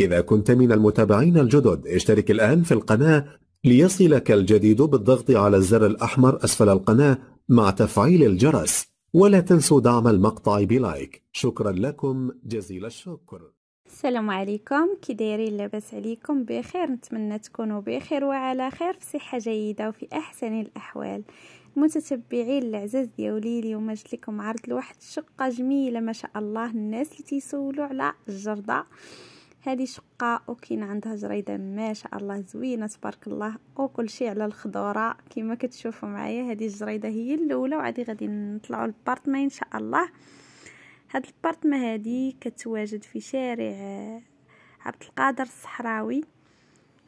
إذا كنت من المتابعين الجدد اشترك الآن في القناة ليصلك الجديد بالضغط على الزر الأحمر أسفل القناة مع تفعيل الجرس ولا تنسوا دعم المقطع بلايك شكرا لكم جزيل الشكر السلام عليكم كي دايرين لاباس عليكم بخير نتمنى تكونوا بخير وعلى خير في صحه جيده وفي احسن الاحوال متتبعين العزاز ديالي اليوم جبت لكم عرض لواحد الشقه جميله ما شاء الله الناس اللي تيسولوا على الجرده هذه شقه وكاين عندها جريده ما شاء الله زوينه تبارك الله وكل شيء على الخضوره كما كتشوفوا معايا هذه الجريده هي الاولى وعادي غادي نطلعوا للبارتما ان شاء الله هاد البارطما هذه كتواجد في شارع عبد القادر الصحراوي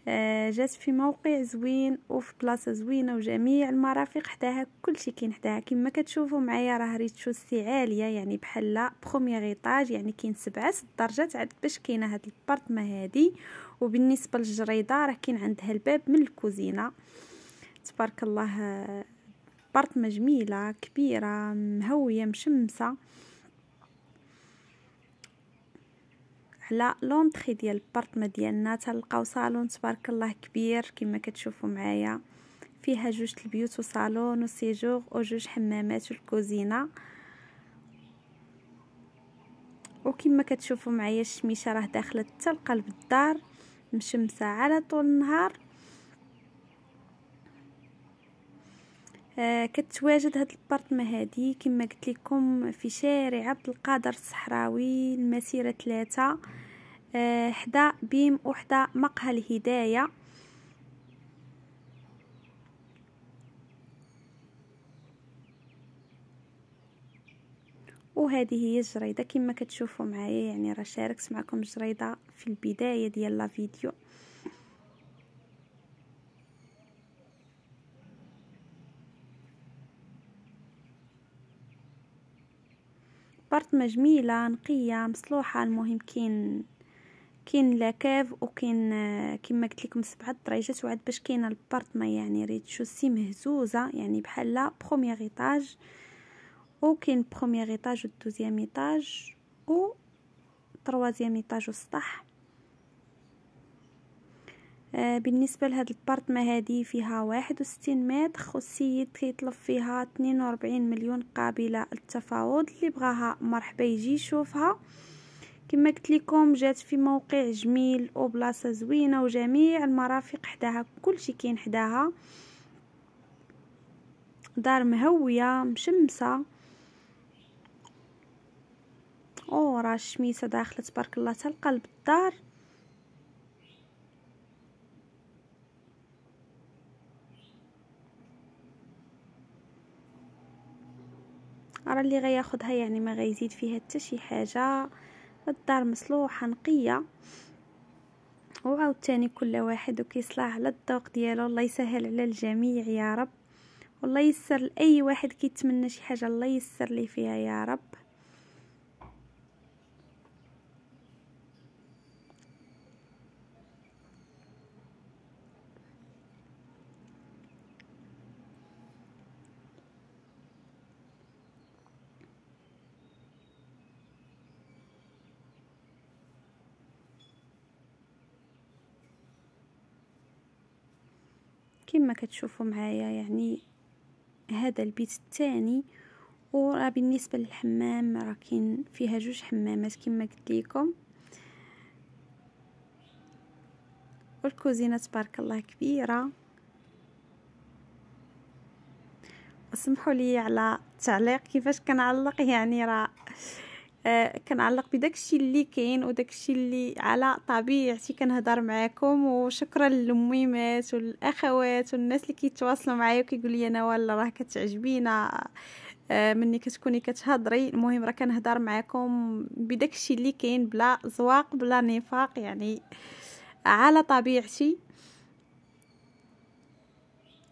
آه، جات في موقع زوين وفي بلاصه زوينه وجميع المرافق حداها كلشي كاين حداها كما كتشوفوا معايا راه ريتشوسي عاليه يعني بحال لا بروميير ايطاج يعني كاين سبعه درجات عاد باش كاينه هاد البارتما هادي وبالنسبه للجريده راه كاين عندها الباب من الكوزينه تبارك الله آه، بارتما جميله كبيره مهويه مشمسه على لونطري ديال البارطمان ديالنا تلقاو صالون تبارك الله كبير كما كتشوفوا معايا فيها جوج البيوت وصالون وسيجور وجوج حمامات والكوزينه وكما كتشوفوا معايا الشميشه راه داخله حتى لقلب الدار مشمسه على طول النهار آه كتواجد هاد البارتمة هادي كما قلت لكم في شارع عبد القادر الصحراوي المسيرة ثلاثة آه، حدا بيم وحدا مقهى الهداية وهذه هي الجريدة كما كتشوفوا معايا يعني راه شاركت معكم الجريدة في البداية ديال لا فيديو فاطمة جميلة نقية مصلوحة المهم كاين كاين لاكاف وكاين آه، كما قلت لكم سبعة دريجات وعاد باش كاينه البارطما يعني ريت شوسي مهزوزه يعني بحال لا بروميير ايطاج وكاين بروميير ايطاج والدوزيام ايطاج و تروازيام ايطاج والسطح آه، بالنسبه لهاد البارتما هادي فيها واحد وستين متر والسيد كيطلب فيها اثنين وربعين مليون قابله للتفاوض اللي بغاها مرحبا يجي يشوفها كما قلت لكم جات في موقع جميل وبلاصه زوينه وجميع المرافق حداها كلشي كاين حداها دار مهويه مشمسه او راه الشميسه داخله تبارك الله تلقى الدار راه اللي غياخدها يعني ما غيزيد فيها حتى شي حاجه الدار مصلوحه نقيه وعاوتاني كل واحد وكيصلح على الذوق ديالو الله يسهل على الجميع يا رب والله يسر لاي واحد كيتمنى شي حاجه الله يسر لي فيها يا رب كما كتشوفوا معايا يعني هذا البيت الثاني وراه بالنسبه للحمام راه كاين فيها جوج حمامات كما قلت لكم والكوزينه تبارك الله كبيره اسمحوا لي على التعليق كيفاش كنعلق يعني راه آه كنعلق بداكشي اللي كاين وداكشي اللي على طبيعتي كنهضر معاكم وشكرا للميمات والاخوات والناس اللي كيتواصلوا معايا وكيقول لي انا والله راه كتعجبينا آه، مني كتكوني كتهضري المهم راه كنهضر معاكم بداكشي اللي كاين بلا زواق بلا نفاق يعني على طبيعتي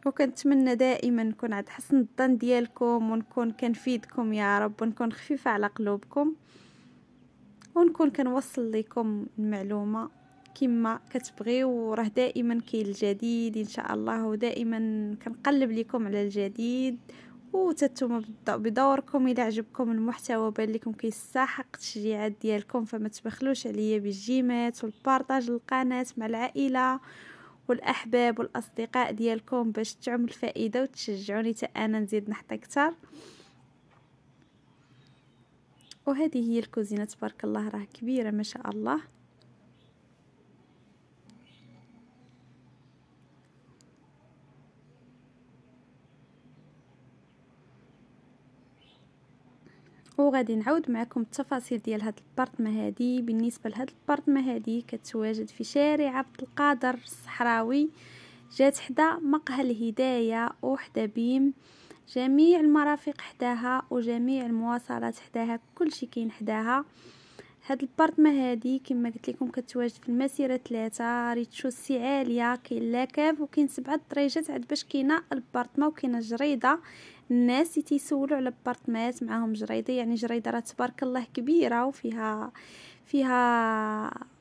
وكنتمنى دائما نكون عند حسن الظن ديالكم ونكون كنفيدكم يا رب ونكون خفيفه على قلوبكم ونكون كنوصل لكم المعلومه كما كتبغيو وراه دائما كاين الجديد ان شاء الله ودائما كنقلب لكم على الجديد وتتم بدوركم الى عجبكم المحتوى بان لكم كيستحق التشجيعات ديالكم فما تبخلوش عليا بالجيمات والبارطاج القناه مع العائله والاحباب والاصدقاء ديالكم باش تعم الفائده وتشجعوني حتى انا نزيد نحط اكثر وهذه هي الكوزينه تبارك الله راه كبيره ما شاء الله وغادي نعاود معكم التفاصيل ديال هاد البارتما هادي بالنسبه لهاد البارتما هادي كتواجد في شارع عبد القادر الصحراوي جات حدا مقهى الهدايه وحدا بيم جميع المرافق حداها وجميع المواصلات حداها كلشي كاين حداها هاد البارتمه هادي كما قلت لكم كتواجد في المسيره ثلاثة ريتشو عاليه كاين لاكاف وكاين سبعه الدريجات عاد باش كاينه البارتمه وكاينه جريده الناس تيسولوا على البارتمات معاهم جريده يعني جريده راه تبارك الله كبيره وفيها فيها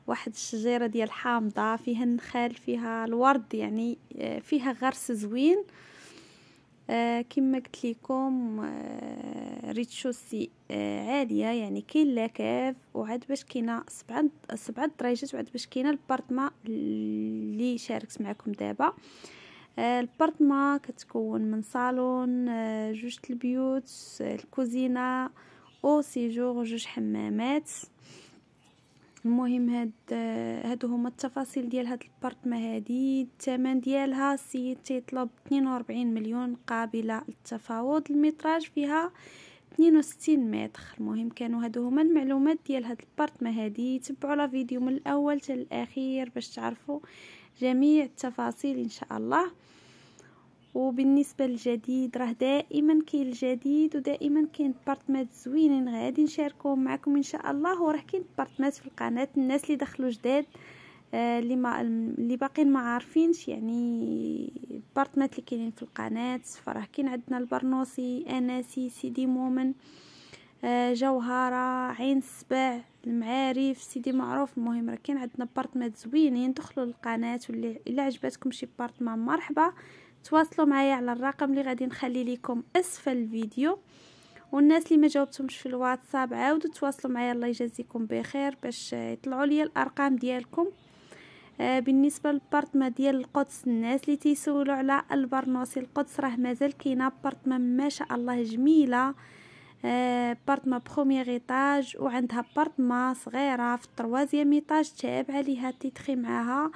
واحد الشجيره ديال حامضه فيها النخال فيها الورد يعني آه، فيها غرس زوين آه، كما قلت لكم آه، ريتشوسي آه، عاليه يعني كاين لا كاف وعاد باش كاينه سبعه سبعه درايجات وعاد باش كاينه البارتما اللي شاركت معكم دابا البارتما كتكون من صالون جوج البيوت الكوزينه او سيجور جوج حمامات المهم هاد هادو هما التفاصيل ديال هاد البارتما هادي الثمن ديالها السيد تيطلب 42 مليون قابله للتفاوض المتراج فيها 62 متر المهم كانوا هادو هما المعلومات ديال هاد البارتما هادي تبعوا لا فيديو من الاول حتى الاخير باش تعرفوا جميع التفاصيل ان شاء الله وبالنسبه للجديد راه دائما كاين الجديد ودائما كاين بارتمات زوينين غادي نشاركهم معكم ان شاء الله وراه كاين بارتمات في القناه الناس اللي دخلوا جداد آه، اللي آه ما اللي باقيين ما عارفينش يعني بارتمات اللي كاينين في القناه فراه كاين عندنا البرنوسي اناسي سيدي مومن آه جوهره عين السبع المعارف سيدي معروف المهم راه كاين عندنا بارتمات زوينين دخلوا للقناه واللي الا عجبتكم شي بارتمان مرحبا تواصلوا معايا على الرقم اللي غادي نخلي لكم اسفل الفيديو والناس اللي ما جاوبتهمش في الواتساب عاودوا تواصلوا معايا الله يجازيكم بخير باش يطلعوا لي الارقام ديالكم آه، بالنسبه للبارطما ديال القدس الناس اللي تيسولوا على البرنوسي القدس راه مازال كاينه بارطما ما شاء الله جميله آه، بارطما بروميير ايطاج وعندها بارطما صغيره في التروازيام ايطاج تابعه ليها تيتخي معاها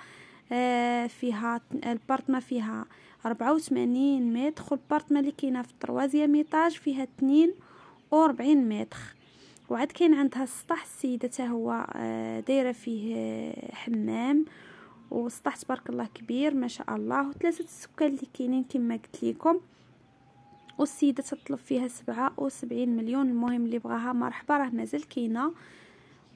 آه، فيها البارطما فيها ربعة وثمانين متر والبارتمان اللي كاينه في التروازيام ايطاج فيها اثنين ربعين متر وعاد كاين عندها السطح السيده حتى هو آه، دايره فيه آه، حمام والسطح تبارك الله كبير ما شاء الله وثلاثه السكان اللي كاينين كما قلت لكم والسيده تطلب فيها سبعة سبعين مليون المهم اللي بغاها مرحبا راه مازال كاينه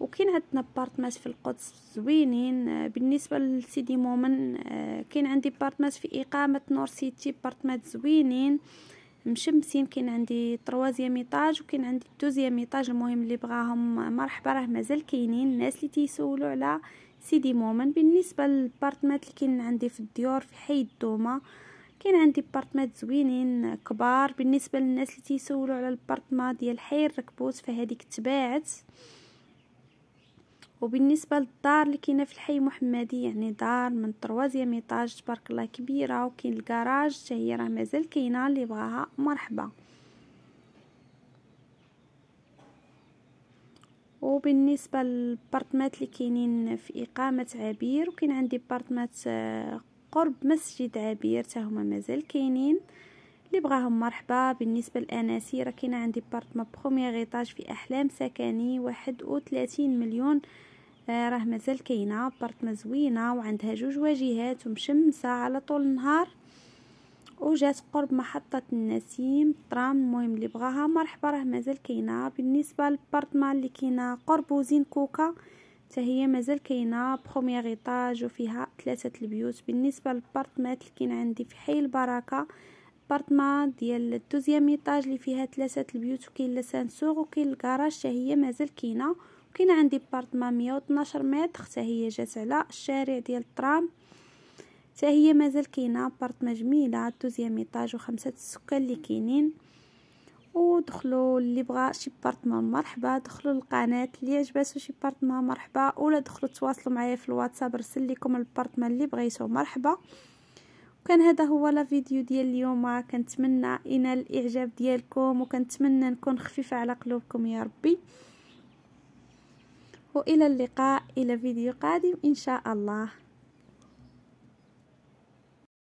وكاين هاد نابارتمات في القدس زوينين آه، بالنسبه لسيدي مومن آه، كاين عندي بارتمات في اقامه نور سيتي بارتمات زوينين مشمسين كاين عندي طروازيام ايطاج وكاين عندي دوزيام ايطاج المهم اللي بغاهم مرحبا راه مازال كاينين الناس اللي تيسولوا على سيدي مومن بالنسبه للبارتمات اللي كاين عندي في الديور في حي الدومه كاين عندي بارتمات زوينين كبار بالنسبه للناس اللي تيسولوا على البارتما ديال حي الركبوس فهذيك تباعت وبالنسبه للدار اللي كاينه في الحي محمدي يعني دار من طروازيام ايطاج تبارك الله كبيره وكاين الكراج حتى هي راه مازال كاينه اللي بغاها مرحبا وبالنسبه للبارتمات اللي كاينين في اقامه عبير وكاين عندي بارتمات آه، قرب مسجد عبير حتى هما مازال كاينين اللي بغاهم مرحبا بالنسبه للاناسي راه كاينه عندي بارتمان بروميير ايطاج في احلام سكني واحد مليون راه مازال كاينه ابارتمان زوينه وعندها جوج واجهات ومشمسه على طول النهار وجات قرب محطة النسيم طرام المهم اللي بغاها مرحبا راه مازال كاينه بالنسبة للبارتمان اللي كاينه قرب وزين كوكا حتى هي مازال كاينه بروميير ايطاج وفيها ثلاثه البيوت بالنسبه للبارتمان اللي كاين عندي في حي البركه بارتمان ديال الدوزيام ايطاج اللي فيها ثلاثه البيوت وكاين لاسانسور وكاين الكراج حتى هي مازال كاينه كاين عندي بارطما 112 متر حتى هي جات على الشارع ديال الترام حتى هي مازال كاينه بارطما جميله دوزيام ايطاج وخمسه السكان اللي كاينين ودخلوا اللي بغى شي بارطما مرحبا دخلوا القناه اللي عجباتو شي بارطما مرحبا ولا دخلوا تواصلوا معايا في الواتساب رسل لكم البارطما اللي بغيتو مرحبا وكان هذا هو لا فيديو ديال اليوم كنتمنى ينال الاعجاب ديالكم وكنتمنى نكون خفيفه على قلوبكم يا ربي وإلى اللقاء إلى فيديو قادم إن شاء الله